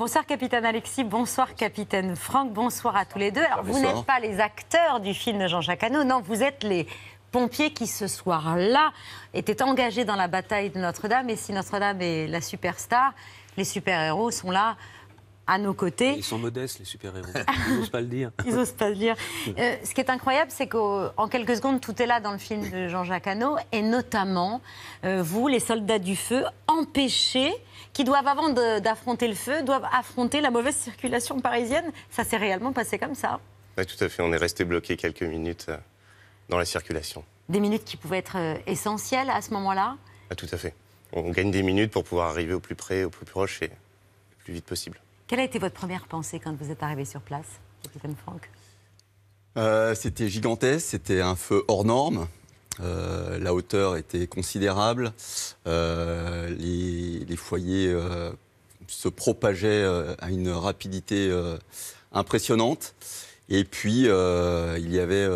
Bonsoir capitaine Alexis, bonsoir capitaine Franck, bonsoir à tous les deux. Alors ah, vous n'êtes pas les acteurs du film de Jean-Jacques Hano, non, vous êtes les pompiers qui ce soir-là étaient engagés dans la bataille de Notre-Dame et si Notre-Dame est la superstar, les super-héros sont là à nos côtés. Ils sont modestes, les super-héros. Ils n'osent pas le dire. Ils n'osent pas le dire. Euh, ce qui est incroyable, c'est qu'en quelques secondes, tout est là dans le film de Jean-Jacques Hano, et notamment, euh, vous, les soldats du feu, empêchés, qui doivent, avant d'affronter le feu, doivent affronter la mauvaise circulation parisienne. Ça s'est réellement passé comme ça. tout à fait. On est resté bloqué quelques minutes euh, dans la circulation. Des minutes qui pouvaient être essentielles à ce moment-là ah, Tout à fait. On gagne des minutes pour pouvoir arriver au plus près, au plus proche et le plus vite possible. Quelle a été votre première pensée quand vous êtes arrivé sur place, capitaine Franck euh, C'était gigantesque, c'était un feu hors norme. Euh, la hauteur était considérable. Euh, les, les, foyers se propageaient à une rapidité impressionnante. Et puis, il y avait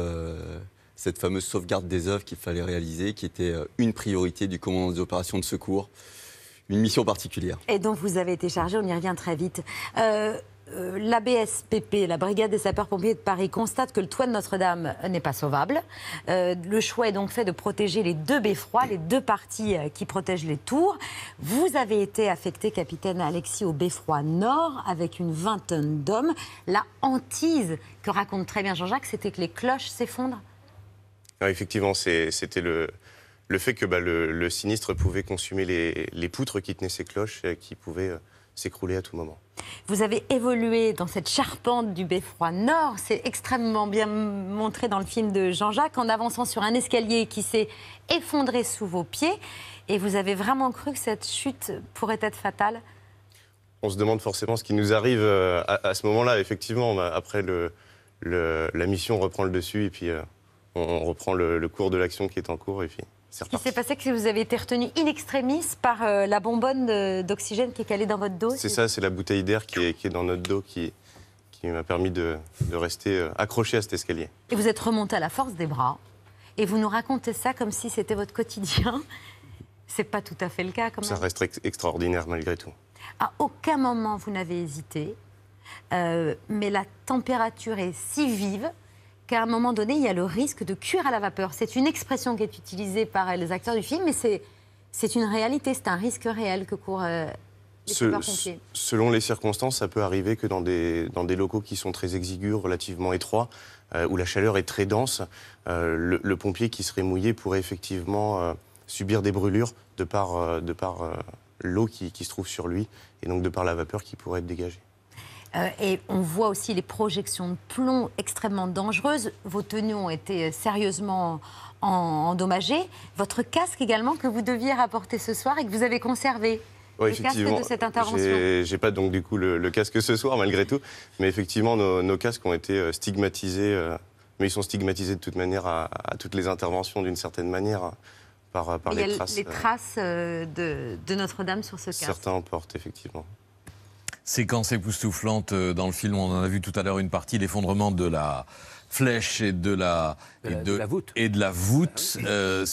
cette fameuse sauvegarde des œuvres qu'il fallait réaliser, qui était une priorité du commandant des opérations de secours une mission particulière. Et dont vous avez été chargé, on y revient très vite. Euh, euh la BSPP, la Brigade des sapeurs-pompiers de Paris, constate que le toit de Notre-Dame n'est pas sauvable. Euh, le choix est donc fait de protéger les deux beffrois, les deux parties euh, qui protègent les tours. Vous avez été affecté, capitaine Alexis, au beffroi nord avec une vingtaine d'hommes. La hantise que raconte très bien Jean-Jacques, c'était que les cloches s'effondrent. Effectivement, c'était le, le fait que bah, le, sinistre pouvait consumer les, poutres qui tenaient ses cloches et qui pouvaient euh, s'écrouler à tout moment. Vous avez évolué dans cette charpente du beffroi nord. C'est extrêmement bien montré dans le film de Jean-Jacques en avançant sur un escalier qui s'est effondré sous vos pieds. Et vous avez vraiment cru que cette chute pourrait être fatale On se demande forcément ce qui nous arrive euh, à, ce moment-là. Effectivement, bah, après, le, la mission reprend le dessus et puis euh, on, reprend le, le cours de l'action qui est en cours. Et puis... Ce qui s'est passé, c'est que vous avez été retenu in extremis par euh, la bonbonne euh, d'oxygène qui est calée dans votre dos. C'est ça, c'est la bouteille d'air qui est, dans notre dos qui, qui m'a permis de, rester euh, accroché à cet escalier. Et vous êtes remonté à la force des bras et vous nous racontez ça comme si c'était votre quotidien. C'est pas tout à fait le cas. Quand ça reste extraordinaire malgré tout. À aucun moment vous n'avez hésité, mais la température est si vive à un moment donné, il y a le risque de cuire à la vapeur. C'est une expression qui est utilisée par euh, les acteurs du film, mais c'est, c'est une réalité, c'est un risque réel que courent euh, les Selon les circonstances, ça peut arriver que dans des, dans des locaux qui sont très exigus, relativement étroits, euh, où la chaleur est très dense, le, le, pompier qui serait mouillé pourrait effectivement subir des brûlures de par, de par l'eau qui, qui, se trouve sur lui et donc de par la vapeur qui pourrait être dégagée. Euh, et on voit aussi les projections de plomb extrêmement dangereuses. Vos tenues ont été euh, sérieusement endommagées. Votre casque également que vous deviez rapporter ce soir et que vous avez conservé. Oui, effectivement. de cette intervention. J'ai pas donc du coup le, casque ce soir malgré tout, mais effectivement nos, casques ont été euh, stigmatisés, mais ils sont stigmatisés de toute manière à, toutes les interventions d'une certaine manière. Par, les, traces, les traces de, de Notre-Dame sur ce casque. Certains en portent effectivement séquence époustouflante euh, dans le film. On en a vu tout à l'heure une partie, l'effondrement de la flèche et de la, voûte.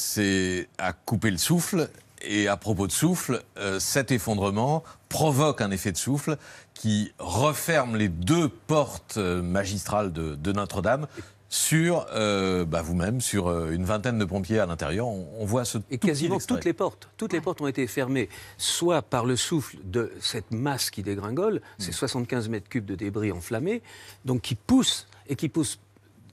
c'est à couper le souffle. Et à propos de souffle, euh, cet effondrement provoque un effet de souffle qui referme les deux portes euh, magistrales de Notre-Dame sur euh, bah, vous-même, sur euh, une vingtaine de pompiers à l'intérieur. On, voit ce quasiment toutes les portes. Toutes les portes ont été fermées, soit par le souffle de cette masse qui dégringole, mm. ces 75 mètres cubes de débris enflammés, donc qui poussent, et qui poussent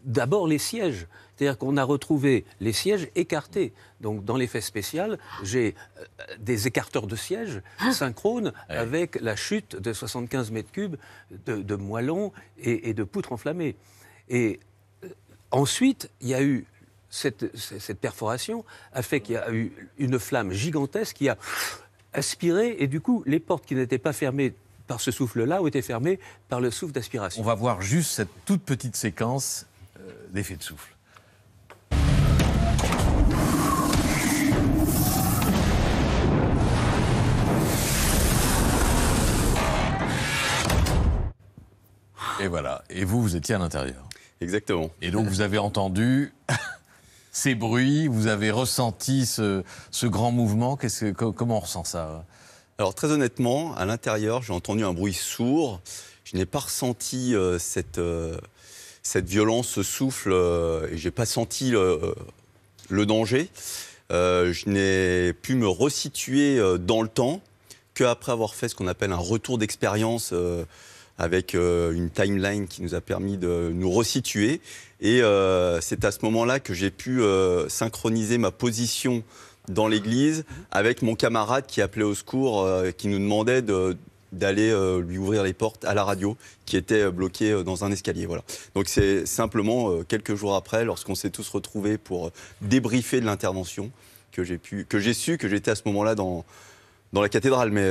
d'abord les sièges. C'est-à-dire qu'on a retrouvé les sièges écartés. Donc, dans l'effet spécial, j'ai euh, des écarteurs de sièges ah. synchrones eh avec la chute de 75 mètres cubes de, moellons et, de poutres enflammées. Et Ensuite, il y a eu cette, perforation a fait qu'il y a eu une flamme gigantesque qui a aspiré et du coup les portes qui n'étaient pas fermées par ce souffle-là ont été fermées par le souffle d'aspiration. On va voir juste cette toute petite séquence euh, d'effet de souffle. Et voilà. Et vous, vous étiez à l'intérieur. Exactement. Et donc vous avez entendu ces bruits, vous avez ressenti ce, ce grand mouvement. comment on ressent ça euh Alors très honnêtement, à l'intérieur, j'ai entendu un bruit sourd. Je n'ai pas ressenti euh, cette, euh, cette violence, ce souffle, et je n'ai pas senti le danger. je n'ai pu me resituer dans le temps qu'après avoir fait ce qu'on appelle un retour d'expérience avec euh, une timeline qui nous a permis de nous resituer. Et euh, c'est à ce moment-là que j'ai pu euh, synchroniser ma position dans l'église avec mon camarade qui appelait au secours, qui nous demandait de d'aller lui ouvrir les portes à la radio qui était bloquée dans un escalier. Voilà. Donc c'est simplement quelques jours après, lorsqu'on s'est tous retrouvés pour débriefer de l'intervention, que j'ai pu, que j'ai su que j'étais à ce moment-là dans dans la cathédrale, mais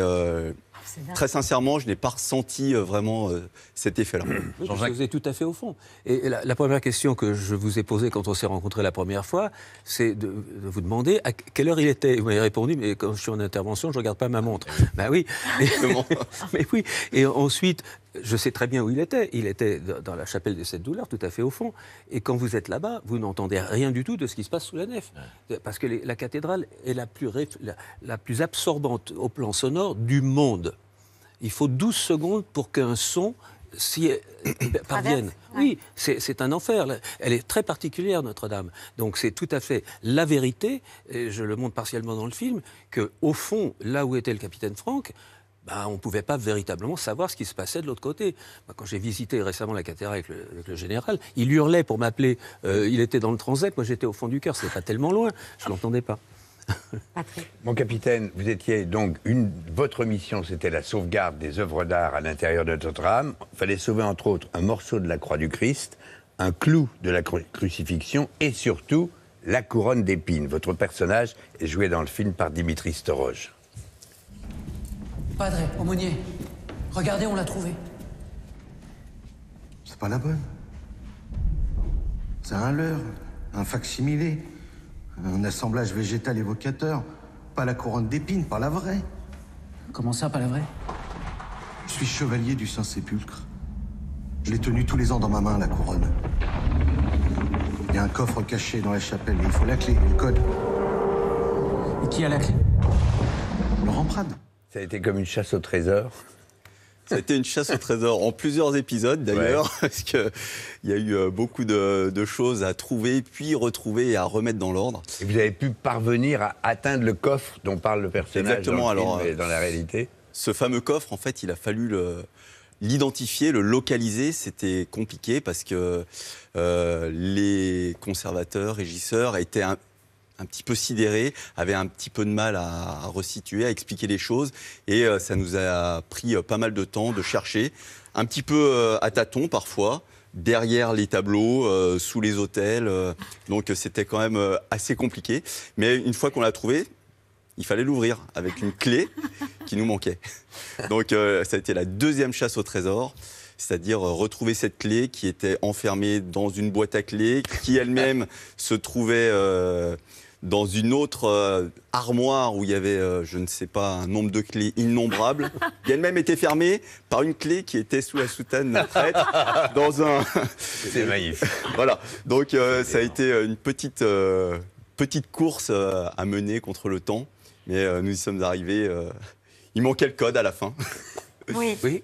Très sincèrement, je n'ai pas ressenti euh, vraiment euh, cet effet-là. Je vous ai tout à fait au fond. Et la, première question que je vous ai posée quand on s'est rencontrés la première fois, c'est de, vous demander à quelle heure il était. Vous m'avez répondu, mais quand je suis en intervention, je ne regarde pas ma montre. ben oui. Bah mais oui. Et ensuite, je sais très bien où il était. Il était dans la chapelle de cette douleur, tout à fait au fond. Et quand vous êtes là-bas, vous n'entendez rien du tout de ce qui se passe sous la nef. Parce que la cathédrale est la plus, la, plus absorbante au plan sonore du monde. Il faut 12 secondes pour qu'un son s'y eh ben, parviennent. Oui, c'est un enfer. Elle est très particulière, Notre-Dame. Donc c'est tout à fait la vérité, et je le montre partiellement dans le film, que au fond, là où était le capitaine Franck, bah, on ne pouvait pas véritablement savoir ce qui se passait de l'autre côté. Bah, quand j'ai visité récemment la cathédrale avec le, général, il hurlait pour m'appeler. Euh, il était dans le transept, moi j'étais au fond du cœur, ce n'était pas tellement loin, je ne l'entendais pas. Mon capitaine, vous étiez donc votre mission, c'était la sauvegarde des œuvres d'art à l'intérieur de Notre-Dame. Il fallait sauver entre autres un morceau de la croix du Christ, un clou de la crucifixion et surtout la couronne d'épines. Votre personnage est joué dans le film par Dimitri Storoge. Padre, aumônier, regardez, on l'a trouvé. C'est pas la bonne. C'est un leurre, un facsimilé, un assemblage végétal évocateur. Pas la couronne d'épines, pas la vraie. Comment ça, pas la vraie Je suis chevalier du Saint-Sépulcre. Je l'ai tenue tous les ans dans ma main, la couronne. Il y a un coffre caché dans la chapelle il faut la clé, le code. Et qui a la clé Laurent Prade. Ça a été comme une chasse au trésor. C'était une chasse au trésor en plusieurs épisodes d'ailleurs, parce qu'il y a eu euh, beaucoup de, choses à trouver, puis retrouver et à remettre dans l'ordre. vous avez pu parvenir à atteindre le coffre dont parle le personnage dans dans la réalité Ce fameux coffre, en fait, il a fallu l'identifier, le localiser, c'était compliqué parce que euh, les conservateurs, régisseurs étaient un petit peu sidéré, avait un petit peu de mal à, resituer, à expliquer les choses. Et euh, ça nous a pris euh, pas mal de temps de chercher, un petit peu euh, à tâtons parfois, derrière les tableaux, sous les hôtels. donc c'était quand même assez compliqué. Mais une fois qu'on l'a trouvé, il fallait l'ouvrir avec une clé qui nous manquait. Donc ça a été la deuxième chasse au trésor c'est-à-dire retrouver cette clé qui était enfermée dans une boîte à clés, qui elle-même se trouvait dans une autre euh, armoire où il y avait, euh, je ne sais pas, un nombre de clés innombrables, qui elle-même était fermée par une clé qui était sous la soutane d'un prêtre, dans un... C'est maïf. voilà, donc euh, ça a été une petite, petite course à mener contre le temps, mais nous y sommes arrivés. il manquait le code à la fin. Oui. oui.